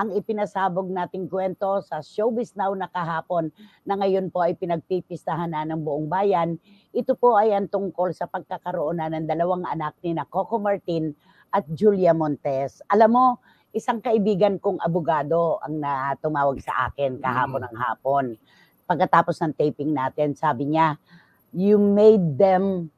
ang ipinasabog nating kwento sa Showbiz Now na kahapon na ngayon po ay pinagpipistahan na ng buong bayan. Ito po ay ang tungkol sa pagkakaroon na ng dalawang anak ni na Coco Martin at Julia Montes. Alam mo, isang kaibigan kong abogado ang na tumawag sa akin kahapon mm. ng hapon. Pagkatapos ng taping natin, sabi niya, you made them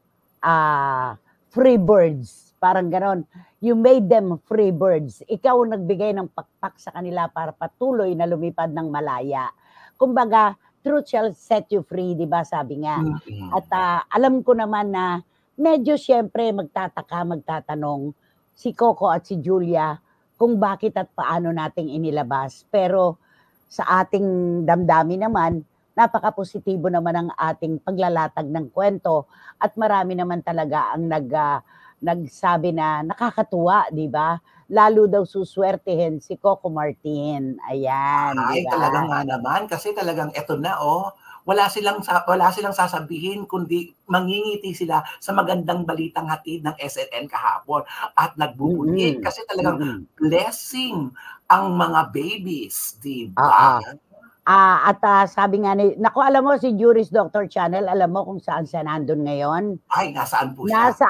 uh, free birds Parang ganon. You made them free birds. Ikaw ang nagbigay ng pakpak sa kanila para patuloy na lumipad ng malaya. Kumbaga, truth shall set you free, di ba sabi nga. Mm-hmm. At uh, alam ko naman na medyo siyempre magtataka, magtatanong si Coco at si Julia kung bakit at paano nating inilabas. Pero sa ating damdamin naman, napaka-positibo naman ang ating paglalatag ng kwento at marami naman talaga ang nag uh, nagsabi na nakakatuwa, 'di ba? Lalo daw suswertehin si Coco Martin. Ayan, Ay, diba? talaga nga naman kasi talagang eto na oh. Wala silang wala silang sasabihin kundi mangingiti sila sa magandang balitang hatid ng SNN kahapon at nagbubunyig mm-hmm. kasi talagang mm-hmm. blessing ang mga babies, 'di ba? Ah, ah. Uh, at uh, sabi nga ni, naku alam mo si Juris Doctor Channel, alam mo kung saan siya nandun ngayon? Ay, nasaan po siya? Nasa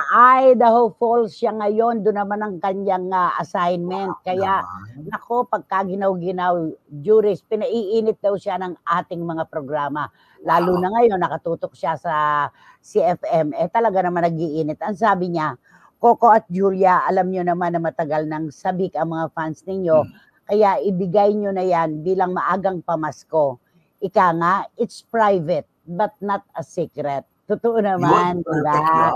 Idaho Falls siya ngayon, doon naman ang kanyang uh, assignment. Wow, Kaya, naman. naku, pagka ginaw-ginaw, Juris, pinaiinit daw siya ng ating mga programa. Lalo wow. na ngayon, nakatutok siya sa CFM, eh talaga naman nagiinit. Ang sabi niya, Coco at Julia, alam nyo naman na matagal nang sabik ang mga fans ninyo. Hmm kaya ibigay nyo na yan bilang maagang pamasko. Ika nga, it's private but not a secret. Totoo naman, di ba?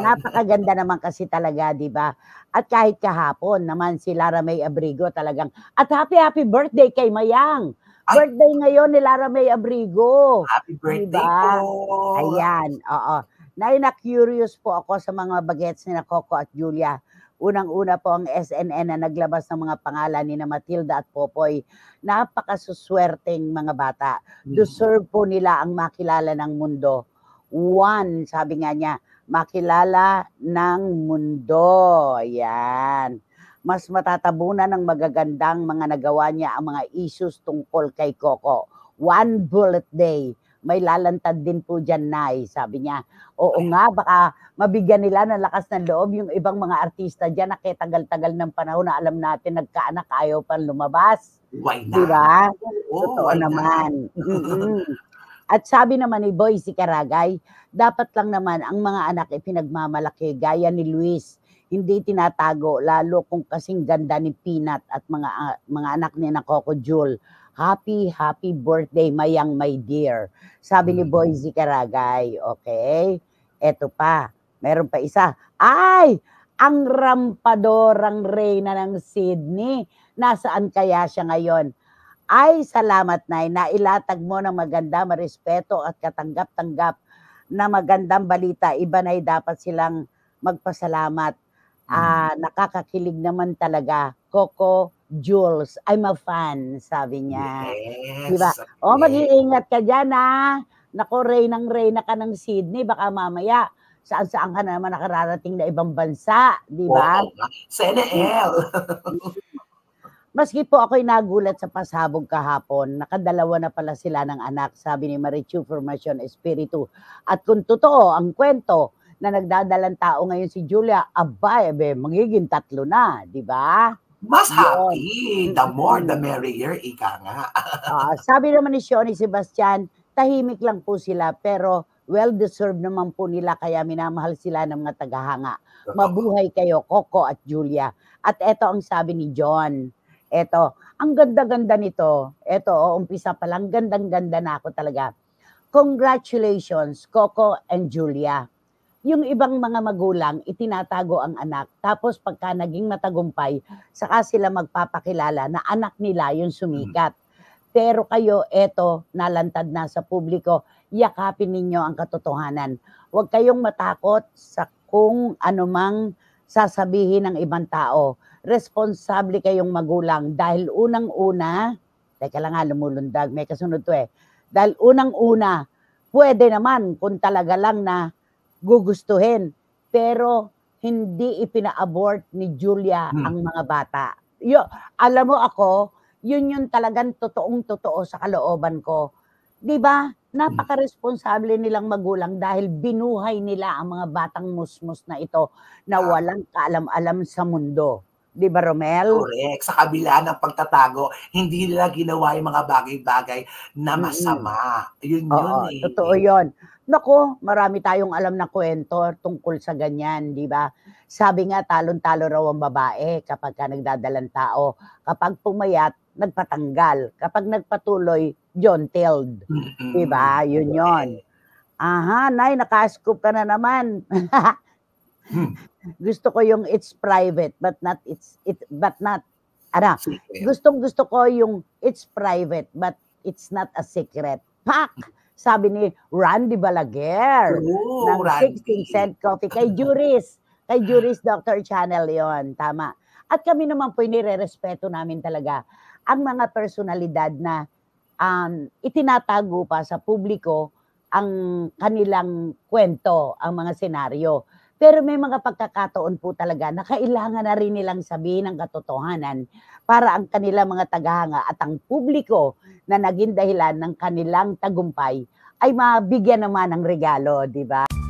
Napakaganda naman kasi talaga, di ba? At kahit kahapon naman si Lara May Abrigo talagang, at happy happy birthday kay Mayang! Ay. Birthday ngayon ni Lara May Abrigo. Happy birthday diba? po! Ayan, oo. Nay, na curious po ako sa mga bagets ni na Coco at Julia. Unang-una po ang SNN na naglabas ng mga pangalan ni na Matilda at Popoy. Napakasuswerteng mga bata. Mm. Deserve po nila ang makilala ng mundo. One, sabi nga niya, makilala ng mundo. Yan. Mas matatabunan ng magagandang mga nagawa niya ang mga issues tungkol kay Coco. One bullet day may lalantad din po dyan, Nay. Sabi niya, oo nga, baka mabigyan nila ng lakas ng loob yung ibang mga artista dyan na tagal-tagal ng panahon na alam natin nagkaanak, ayaw pa lumabas. Why not? Diba? Oh, Totoo why naman. At sabi naman ni Boy si Karagay, dapat lang naman ang mga anak ay pinagmamalaki gaya ni Luis. Hindi tinatago lalo kung kasing ganda ni Peanut at mga uh, mga anak ni na Coco Jewel Happy, happy birthday, mayang my dear. Sabi ni mm. Boy Zikaragay, okay? Eto pa, meron pa isa. Ay, ang rampadorang reyna ng Sydney. Nasaan kaya siya ngayon? Ay, salamat, Nay. Nailatag mo ng maganda, marespeto at katanggap-tanggap na magandang balita. Iba na dapat silang magpasalamat. Mm. Ah, nakakakilig naman talaga. Coco Jules, I'm a fan, sabi niya. Yes. Diba? O, oh, mag-iingat ka dyan, ha? Nako, Ray ng Ray na ka ng Sydney, baka mamaya saan-saan ka na naman nakararating na ibang bansa, di ba? Wow. Sa NL. Maski po ako'y nagulat sa pasabog kahapon, nakadalawa na pala sila ng anak, sabi ni Marichu Formation Espiritu. At kung totoo ang kwento na nagdadalang tao ngayon si Julia, abay, abe, magiging tatlo na, di ba? Mas happy. Yun. The more, the merrier, ika nga. uh, sabi naman ni Sean Sebastian, tahimik lang po sila pero well-deserved naman po nila kaya minamahal sila ng mga tagahanga. Mabuhay kayo, Coco at Julia. At eto ang sabi ni John. Eto, ang ganda-ganda nito. Eto, oh, umpisa pa lang, gandang-ganda na ako talaga. Congratulations, Coco and Julia yung ibang mga magulang, itinatago ang anak. Tapos pagka naging matagumpay, saka sila magpapakilala na anak nila yung sumikat. Pero kayo, eto, nalantad na sa publiko, yakapin ninyo ang katotohanan. Huwag kayong matakot sa kung anumang sasabihin ng ibang tao. Responsable kayong magulang dahil unang-una, teka lang nga, lumulundag, may kasunod to eh. Dahil unang-una, pwede naman kung talaga lang na gugustuhin. Pero hindi ipinaabort ni Julia hmm. ang mga bata. Yo, alam mo ako, yun yun talagang totoong totoo sa kalooban ko. 'Di ba? Napaka-responsable nilang magulang dahil binuhay nila ang mga batang musmus na ito na ah. walang kaalam-alam sa mundo. 'di ba Romel? Correct. Sa kabila ng pagtatago, hindi nila ginawa yung mga bagay-bagay na masama. Mm-hmm. Yun Oo, yun eh. Totoo yun. Nako, marami tayong alam na kwento tungkol sa ganyan, di ba? Sabi nga, talon-talo raw ang babae kapag ka nagdadalang tao. Kapag pumayat, nagpatanggal. Kapag nagpatuloy, John tailed. Di ba? Yun yon. Aha, nay, nakaskop ka na naman. Hmm. Gusto ko yung it's private but not it's it but not ara. Ano, Gustong gusto ko yung it's private but it's not a secret. Pak! sabi ni Randy Balaguer Ooh, ng Randy. 16 cent coffee kay Juris. Kay Juris Dr. Channel yon tama. At kami naman po nire-respeto namin talaga ang mga personalidad na um, itinatago pa sa publiko ang kanilang kwento, ang mga senaryo. Pero may mga pagkakataon po talaga na kailangan na rin nilang sabihin ang katotohanan para ang kanilang mga tagahanga at ang publiko na naging dahilan ng kanilang tagumpay ay mabigyan naman ng regalo, di ba?